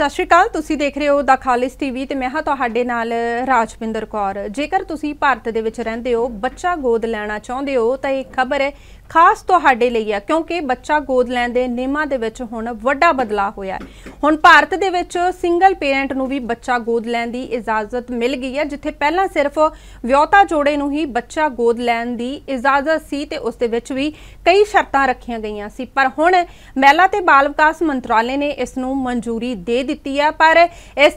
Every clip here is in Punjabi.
ਸਤਿ ਸ਼੍ਰੀ ਅਕਾਲ ਤੁਸੀਂ ਦੇਖ ਰਹੇ ਹੋ ਦਾ ਖਾਲਿਸ ਟੀਵੀ ਤੇ ਮੈਂ ਹਾਂ ਤੁਹਾਡੇ ਨਾਲ ਰਾਜਪਿੰਦਰ ਕੌਰ ਜੇਕਰ ਤੁਸੀਂ ਭਾਰਤ ਦੇ ਵਿੱਚ ਰਹਿੰਦੇ ਹੋ ਬੱਚਾ ਗੋਦ ਲੈਣਾ ਚਾਹੁੰਦੇ ਹੋ ਤਾਂ ਇਹ ਖਬਰ ਹੈ ਖਾਸ ਤੁਹਾਡੇ ਲਈ ਆ ਕਿਉਂਕਿ ਬੱਚਾ ਗੋਦ ਲੈਣ ਦੇ ਨਿਯਮਾਂ ਦੇ ਵਿੱਚ ਹੁਣ ਵੱਡਾ ਬਦਲਾਅ ਹੋਇਆ ਹੈ ਹੁਣ ਭਾਰਤ ਦੇ ਵਿੱਚ ਸਿੰਗਲ ਪੇਰੈਂਟ ਨੂੰ ਵੀ ਬੱਚਾ ਗੋਦ ਲੈਣ ਦੀ ਇਜਾਜ਼ਤ ਮਿਲ ਗਈ ਹੈ ਜਿੱਥੇ ਪਹਿਲਾਂ ਸਿਰਫ ਵਿਆਹਤਾ ਜੋੜੇ ਨੂੰ ਹੀ ਬੱਚਾ ਗੋਦ ਲੈਣ ਦੀ ਇਜਾਜ਼ਤ ਸੀ ਤੇ ਉਸ ਦੇ ਵਿੱਚ ਵੀ ਕਈ ਸ਼ਰਤਾਂ ਰੱਖੀਆਂ ਗਈਆਂ ਸੀ ਪਰ ਹੁਣ ਮਹਿਲਾ ਤੇ ਬਾਲ ਵਿਕਾਸ ਮੰਤਰਾਲੇ ਨੇ ਇਸ ਨੂੰ ਮਨਜ਼ੂਰੀ ਦੇ ਦਿੱਤੀ ਆ ਪਰ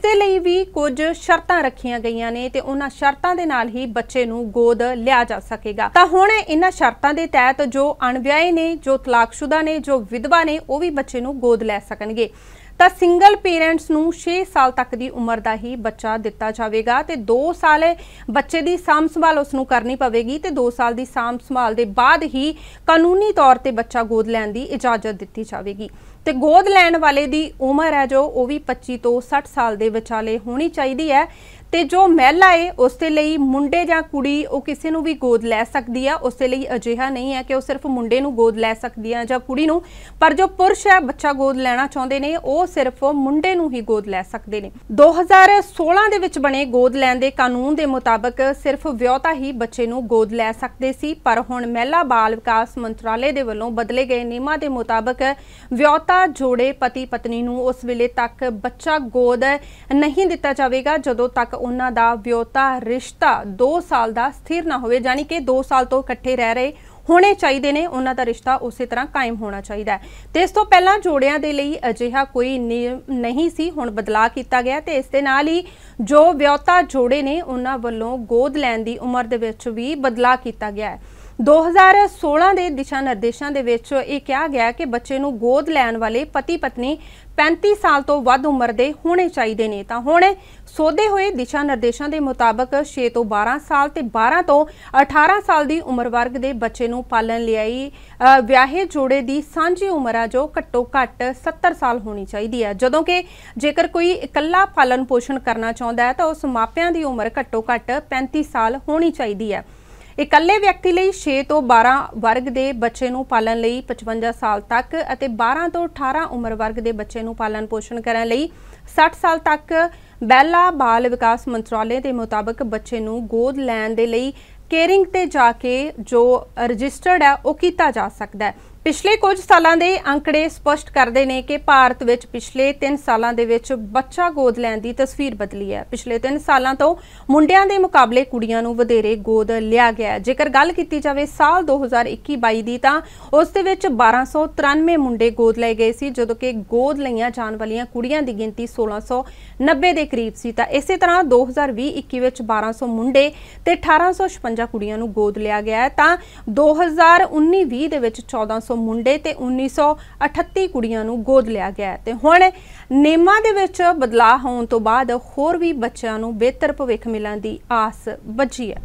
ਦੇ ਲਈ ਵੀ ਕੁਝ ਸ਼ਰਤਾਂ ਰੱਖੀਆਂ ਗਈਆਂ ਨੇ ਤੇ ਉਹਨਾਂ ਸ਼ਰਤਾਂ ਦੇ ਨਾਲ ਹੀ ਬੱਚੇ ਨੂੰ ਗੋਦ ਲਿਆ ਜਾ ਸਕੇਗਾ ਤਾਂ ਹੁਣ ਇਹਨਾਂ ਸ਼ਰਤਾਂ ਦੇ ਤਹਿਤ ਜੋ ਅਣਵਿਆਹੇ ਨੇ ਜੋ ਤਲਾਕਸ਼ੁਦਾ ਨੇ ਜੋ ਵਿਧਵਾ ਨੇ ਉਹ ਵੀ ਬੱਚੇ ਨੂੰ ਗੋਦ ਲੈ ਸਕਣਗੇ ਤਾਂ ਸਿੰਗਲ ਪੇਰੈਂਟਸ ਨੂੰ 6 ਸਾਲ ਤੱਕ ਦੀ ਉਮਰ ਦਾ ਹੀ ਬੱਚਾ ਦਿੱਤਾ ਜਾਵੇਗਾ ਤੇ 2 ਸਾਲ ਬੱਚੇ ਦੀ ਸਾਂਭ ਸੰਭਾਲ ਉਸ ਨੂੰ ਕਰਨੀ ਪਵੇਗੀ ਤੇ 2 ਸਾਲ ਦੀ ਸਾਂਭ ਸੰਭਾਲ ਦੇ ਬਾਅਦ ਹੀ ਕਾਨੂੰਨੀ ਤੌਰ ਤੇ ਬੱਚਾ ਗੋਦ ਲੈਣ ਦੀ ਇਜਾਜ਼ਤ ਦਿੱਤੀ ਜਾਵੇਗੀ ਤੇ ਗੋਦ ਲੈਣ ਵਾਲੇ ਦੀ ਉਮਰ ਹੈ ਜੋ ਉਹ ਵੀ 25 ਤੋਂ 60 ਸਾਲ ਦੇ ਵਿਚਾਲੇ ਹੋਣੀ ਚਾਹੀਦੀ ਹੈ ਤੇ ਜੋ ਮਹਿਲਾ ਏ ਉਸ ਦੇ ਲਈ ਮੁੰਡੇ ਜਾਂ ਕੁੜੀ ਉਹ ਕਿਸੇ ਨੂੰ ਵੀ ਗੋਦ ਲੈ ਸਕਦੀ ਆ ਉਸ ਦੇ ਲਈ ਅਜਿਹਾ ਨਹੀਂ ਹੈ ਕਿ ਉਹ ਸਿਰਫ ਮੁੰਡੇ ਨੂੰ ਗੋਦ ਲੈ ਸਕਦੀ ਆ ਜਾਂ ਕੁੜੀ ਨੂੰ ਪਰ ਜੋ ਪੁਰਸ਼ ਹੈ ਬੱਚਾ ਗੋਦ ਲੈਣਾ ਚਾਹੁੰਦੇ ਨੇ ਉਹ ਸਿਰਫ ਮੁੰਡੇ ਨੂੰ ਹੀ ਗੋਦ ਲੈ ਸਕਦੇ ਨੇ 2016 ਦੇ ਵਿੱਚ ਬਣੇ ਗੋਦ ਲੈਣ ਦੇ ਕਾਨੂੰਨ ਦੇ ਮੁਤਾਬਕ ਸਿਰਫ ਵਿਆਹਤਾ ਹੀ ਬੱਚੇ ਨੂੰ ਗੋਦ ਲੈ ਸਕਦੇ ਸੀ ਪਰ ਹੁਣ ਮਹਿਲਾ ਬਾਲ ਵਿਕਾਸ ਮੰਤਰਾਲੇ ਦੇ ਵੱਲੋਂ ਬਦਲੇ ਗਏ ਨਿਯਮਾਂ ਦੇ ਮੁਤਾਬਕ ਵਿਆਹਤਾ ਜੋੜੇ ਪਤੀ ਪਤਨੀ ਨੂੰ ਉਸ ਵੇਲੇ ਤੱਕ ਬੱਚਾ ਗੋਦ ਨਹੀਂ ਦਿੱਤਾ ਜਾਵੇਗਾ ਜਦੋਂ ਤੱਕ ਉਹਨਾਂ ਦਾ ਵਿਉਤਾ ਰਿਸ਼ਤਾ 2 ਸਾਲ ਦਾ ਸਥਿਰ ਨਾ ਹੋਵੇ ਯਾਨੀ ਕਿ 2 ਸਾਲ ਤੋਂ ਇਕੱਠੇ ਰਹਿ ਰਹੇ ਹੋਣੇ ਚਾਹੀਦੇ ਨੇ ਉਹਨਾਂ ਦਾ ਰਿਸ਼ਤਾ ਉਸੇ ਤਰ੍ਹਾਂ ਕਾਇਮ ਹੋਣਾ ਚਾਹੀਦਾ ਹੈ ਤੇ ਇਸ ਤੋਂ ਪਹਿਲਾਂ ਜੋੜਿਆਂ ਦੇ ਲਈ ਅਜਿਹਾ ਕੋਈ ਨਿਯਮ ਨਹੀਂ ਸੀ ਹੁਣ ਬਦਲਾਅ ਕੀਤਾ ਗਿਆ ਤੇ ਇਸ ਦੇ ਨਾਲ ਹੀ ਜੋ ਵਿਆਹਤਾ ਜੋੜੇ ਨੇ ਉਹਨਾਂ ਵੱਲੋਂ ਗੋਦ ਲੈਣ ਦੀ ਉਮਰ ਦੇ ਵਿੱਚ ਵੀ ਬਦਲਾਅ ਕੀਤਾ ਗਿਆ ਹੈ 2016 ਦੇ ਦਿਸ਼ਾ ਨਿਰਦੇਸ਼ਾਂ ਦੇ ਵਿੱਚ ਇਹ ਕਿਹਾ ਗਿਆ ਕਿ ਬੱਚੇ ਨੂੰ ਗੋਦ ਲੈਣ ਵਾਲੇ ਪਤੀ ਪਤਨੀ 35 ਸਾਲ ਤੋਂ ਵੱਧ ਉਮਰ ਦੇ ਹੋਣੇ ਚਾਹੀਦੇ ਨੇ ਤਾਂ ਹੁਣ ਸੋਧੇ ਹੋਏ ਦਿਸ਼ਾ ਨਿਰਦੇਸ਼ਾਂ ਦੇ ਮੁਤਾਬਕ 6 ਤੋਂ 12 ਸਾਲ ਤੇ 12 ਤੋਂ 18 ਸਾਲ ਦੀ ਉਮਰ ਵਰਗ ਦੇ ਬੱਚੇ ਨੂੰ ਪਾਲਣ ਲਈ ਵਿਆਹੇ ਜੋੜੇ ਦੀ ਸਾਂਝੀ ਉਮਰ ਆ ਜੋ ਘੱਟੋ ਘੱਟ 70 ਸਾਲ ਹੋਣੀ ਚਾਹੀਦੀ ਹੈ ਜਦੋਂ ਕਿ ਜੇਕਰ ਕੋਈ ਇਕੱਲਾ ਪਾਲਣ ਪੋਸ਼ਣ ਕਰਨਾ ਚਾਹੁੰਦਾ ਹੈ ਤਾਂ ਉਸ ਮਾਪਿਆਂ ਦੀ ਉਮਰ ਘੱਟੋ ਘੱਟ 35 ਸਾਲ ਹੋਣੀ ਚਾਹੀਦੀ ਹੈ ਇਕੱਲੇ ਵਿਅਕਤੀ ਲਈ 6 ਤੋਂ 12 ਵਰਗ ਦੇ ਬੱਚੇ ਨੂੰ ਪਾਲਣ ਲਈ 55 ਸਾਲ ਤੱਕ ਅਤੇ 12 ਤੋਂ 18 ਉਮਰ ਵਰਗ ਦੇ ਬੱਚੇ ਨੂੰ ਪਾਲਣ ਪੋਸ਼ਣ ਕਰਨ ਲਈ 60 ਸਾਲ ਤੱਕ ਬੈਲਾ ਬਾਲ ਵਿਕਾਸ ਮੰਤਰਾਲੇ ਦੇ ਮੁਤਾਬਕ ਬੱਚੇ ਨੂੰ ਗੋਦ ਲੈਣ ਦੇ ਲਈ ਕੇਅਰਿੰਗ ਤੇ ਜਾ ਕੇ ਜੋ ਰਜਿਸਟਰਡ ਹੈ ਉਹ ਕੀਤਾ ਜਾ ਸਕਦਾ ਹੈ ਪਿਛਲੇ ਕੁਝ ਸਾਲਾਂ ਦੇ ਅੰਕੜੇ ਸਪਸ਼ਟ ਕਰਦੇ ਨੇ ਕਿ ਭਾਰਤ ਵਿੱਚ ਪਿਛਲੇ 3 ਸਾਲਾਂ ਦੇ ਵਿੱਚ ਬੱਚਾ ਗੋਦ ਲੈਣ ਦੀ ਤਸਵੀਰ ਬਦਲੀ ਹੈ ਪਿਛਲੇ 3 ਸਾਲਾਂ ਤੋਂ ਮੁੰਡਿਆਂ ਦੇ ਮੁਕਾਬਲੇ ਕੁੜੀਆਂ ਨੂੰ ਵਧੇਰੇ ਗੋਦ ਲਿਆ ਗਿਆ ਜੇਕਰ ਗੱਲ ਕੀਤੀ ਜਾਵੇ ਸਾਲ 2021-22 ਦੀ ਤਾਂ ਉਸ ਦੇ ਵਿੱਚ 1293 ਮੁੰਡੇ ਗੋਦ ਲਏ ਗਏ ਸੀ ਜਦੋਂ ਕਿ ਗੋਦ ਲਈਆਂ ਜਾਣ ਵਾਲੀਆਂ ਕੁੜੀਆਂ ਦੀ ਗਿਣਤੀ 1690 ਦੇ ਕਰੀਬ ਸੀ ਤਾਂ ਇਸੇ ਤਰ੍ਹਾਂ 2020-21 ਵਿੱਚ 1200 ਮੁੰਡੇ ਤੇ 1856 ਕੁੜੀਆਂ ਨੂੰ ਗੋਦ ਲਿਆ ਗਿਆ ਤਾਂ 2019-20 ਦੇ ਵਿੱਚ 1400 1900 ਮੁੰਡੇ ਤੇ 1938 ਕੁੜੀਆਂ ਨੂੰ ਗੋਦ ਲਿਆ ਗਿਆ ਤੇ ਹੁਣ ਨੇਮਾਂ ਦੇ ਵਿੱਚ ਬਦਲਾਅ ਹੋਣ ਤੋਂ ਬਾਅਦ ਹੋਰ ਵੀ ਬੱਚਿਆਂ ਨੂੰ ਬਿਹਤਰ ਭਵਿੱਖ ਮਿਲਣ ਦੀ ਆਸ ਬੱਜੀ ਹੈ